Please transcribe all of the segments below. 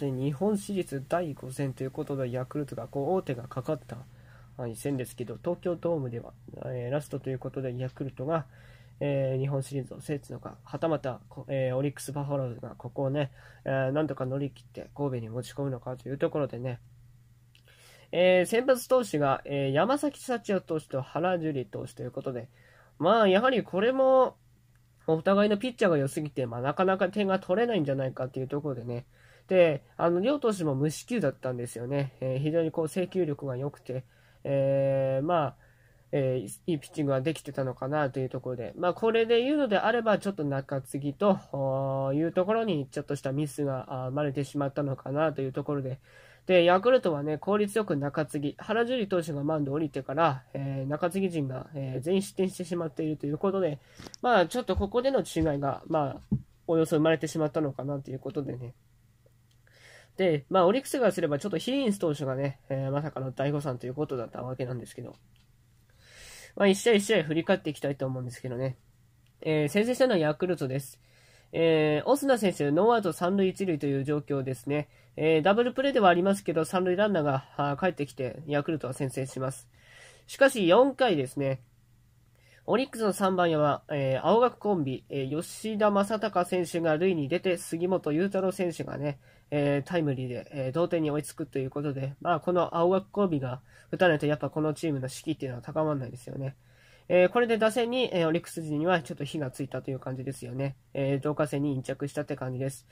で日本シリーズ第5戦ということで、ヤクルトがこう大手がかかった一戦ですけど、東京ドームでは、えラストということで、ヤクルトが、え日本シリーズを制すのか、はたまた、えー、オリックス・バファローズがここをね、えなんとか乗り切って神戸に持ち込むのかというところでね、え先発投手が、え山崎幸也投手と原樹里投手ということで、まあ、やはりこれも、お互いのピッチャーが良すぎて、まあ、なかなか点が取れないんじゃないかというところでね、で、あの両投手も無四球だったんですよね、えー、非常にこう制球力が良くて、えー、まあ、えー、いいピッチングができてたのかなというところで、まあ、これで言うのであれば、ちょっと中継ぎというところに、ちょっとしたミスが生まれてしまったのかなというところで、で、ヤクルトはね、効率よく中継ぎ、原樹里投手がマウンド降りてから、えー、中継ぎ陣が、えー、全員失点してしまっているということで、まあ、ちょっとここでの違いが、まあ、およそ生まれてしまったのかなということでね。で、まあ、オリックスがすれば、ちょっとヒーインス投手がね、えー、まさかの大誤さんということだったわけなんですけど、まあ、一試合一試合振り返っていきたいと思うんですけどね。えー、先制したのはヤクルトです。えー、オスナ選手、ノーアウト3塁1塁という状況ですね。えー、ダブルプレーではありますけど、3塁ランナーが帰ってきて、ヤクルトは先制します。しかし4回ですね、オリックスの3番は、えー、青学コンビ、えー、吉田正隆選手が塁に出て、杉本裕太郎選手がね、えー、タイムリーで、えー、同点に追いつくということで、まあ、この青学コンビが打たないと、やっぱこのチームの士気っていうのは高まらないですよね。えー、これで打線に、えー、オリックス陣にはちょっと火がついたという感じですよね。えー、導火線に引着したって感じです。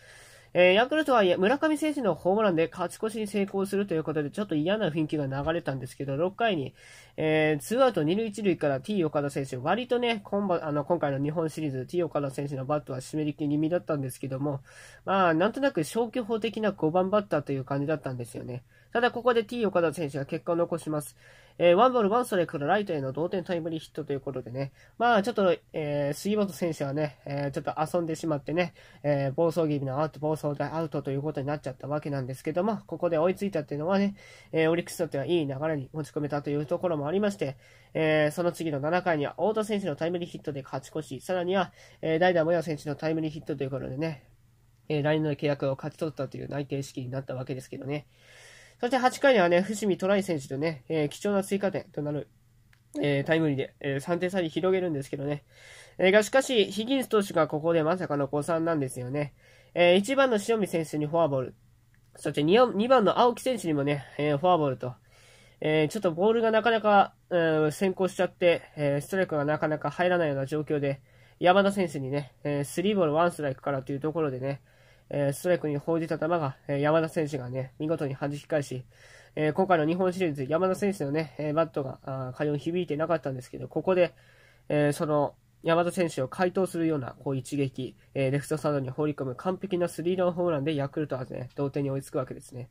えー、ヤクルトは村上選手のホームランで勝ち越しに成功するということで、ちょっと嫌な雰囲気が流れたんですけど、6回に、えー、2アウト2塁1塁から T 岡田選手、割とね、今あの今回の日本シリーズ、T 岡田選手のバットは湿り気気味だったんですけども、まあ、なんとなく消去法的な5番バッターという感じだったんですよね。ただここで T 岡田選手が結果を残します。えー、ワンボールワンストライクからライトへの同点タイムリーヒットということでね、まあちょっと、えー、杉本選手はね、えー、ちょっと遊んでしまってね、えー、暴走気味のアウト、暴走でアウトということになっちゃったわけなんですけども、ここで追いついたっていうのはね、えー、オリックスにとってはいい流れに持ち込めたというところもありまして、えー、その次の7回には太田選手のタイムリーヒットで勝ち越し、さらには、えー、代打モヤ選手のタイムリーヒットということでね、えー、インの契約を勝ち取ったという内定式になったわけですけどね。そして8回にはね、伏見トライ選手とね、えー、貴重な追加点となる、えー、タイムリーで、えー、3点差に広げるんですけどね。えが、しかし、ヒギンス投手がここでまさかの誤算なんですよね。え1番の塩見選手にフォアボール。そして 2, 2番の青木選手にもね、えフォアボールと。えちょっとボールがなかなか、うん、先行しちゃって、えストライクがなかなか入らないような状況で、山田選手にね、えー、3ボール1ストライクからというところでね、えー、ストライクに放じた球が、えー、山田選手がね、見事に弾き返し、えー、今回の日本シリーズ、山田選手のね、えバットが、仮に響いてなかったんですけど、ここで、えその、山田選手を解答するような、こう一撃、えレフトサードに放り込む完璧なスリーランホームランでヤクルトはね、同点に追いつくわけですね。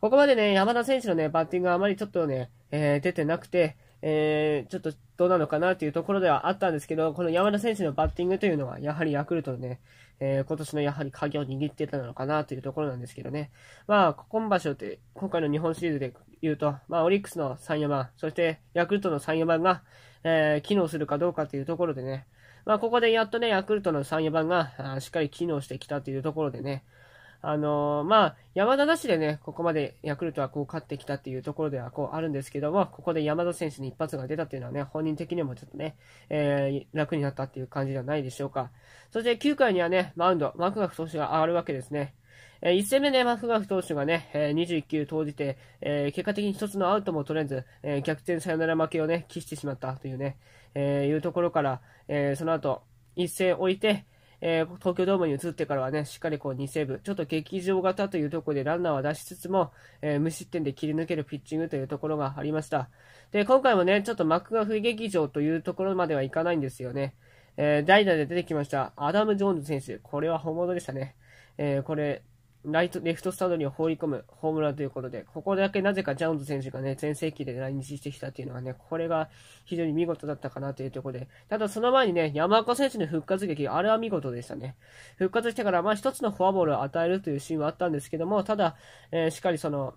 ここまでね、山田選手のね、バッティングはあまりちょっとね、え出てなくて、えー、ちょっとどうなのかなというところではあったんですけど、この山田選手のバッティングというのは、やはりヤクルトのね、えー、今年のやはり鍵を握ってたのかなというところなんですけどね。まあ、今場所って、今回の日本シリーズで言うと、まあ、オリックスの3、4番、そしてヤクルトの3、4番が、えー、機能するかどうかというところでね、まあ、ここでやっとね、ヤクルトの3、4番が、しっかり機能してきたというところでね、あのー、まあ、山田なしでね、ここまでヤクルトはこう勝ってきたっていうところではこうあるんですけども、ここで山田選手に一発が出たっていうのはね、本人的にもちょっとね、えー、楽になったっていう感じではないでしょうか。そして9回にはね、マウンド、マクガフ投手が上がるわけですね。えー、1戦目で、ね、マクガフ投手がね、えー、21球投じて、えー、結果的に1つのアウトも取れず、えー、逆転サヨナラ負けをね、喫してしまったというね、えー、いうところから、えー、その後、一戦置いて、えー、東京ドームに移ってからはね、しっかりこう2セーブ、ちょっと劇場型というところでランナーは出しつつも、えー、無失点で切り抜けるピッチングというところがありました。で、今回もね、ちょっと幕が不劇場というところまではいかないんですよね。えー、代打で出てきました、アダム・ジョーンズ選手。これは本物でしたね。えー、これ、ライト、レフトスタンドに放り込むホームランということで、ここだけなぜかジャウンズ選手がね、全盛期で来日してきたっていうのはね、これが非常に見事だったかなというところで、ただその前にね、山岡選手の復活劇、あれは見事でしたね。復活してから、まあ一つのフォアボールを与えるというシーンはあったんですけども、ただ、えー、しっかりその、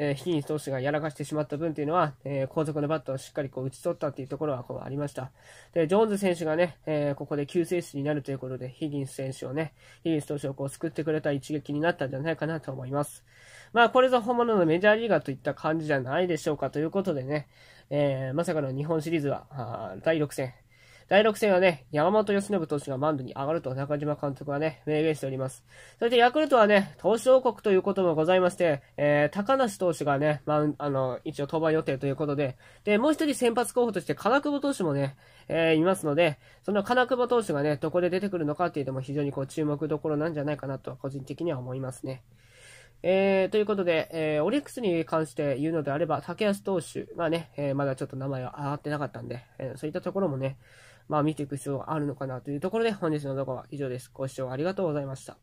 えヒギンス投手がやらかしてしまった分というのは、えー、後続のバットをしっかりこう打ち取ったというところはこうありました。で、ジョーンズ選手がね、えー、ここで救世主になるということで、ヒギンス選手をね、ヒギンス投手をこう救ってくれた一撃になったんじゃないかなと思います。まあ、これぞ本物のメジャーリーガーといった感じじゃないでしょうかということでね、えまさかの日本シリーズは、あ第6戦、第6戦はね、山本由伸投手がマウンドに上がると中島監督はね、明言しております。そしてヤクルトはね、投手王国ということもございまして、えー、高梨投手がね、まあ、あの、一応登板予定ということで、で、もう一人先発候補として金久保投手もね、えー、いますので、その金久保投手がね、どこで出てくるのかっていうのも非常にこう注目どころなんじゃないかなと、個人的には思いますね。えー、ということで、えー、オリックスに関して言うのであれば、竹安投手がね、えー、まだちょっと名前は上がってなかったんで、えそういったところもね、まあ見ていく必要があるのかなというところで本日の動画は以上です。ご視聴ありがとうございました。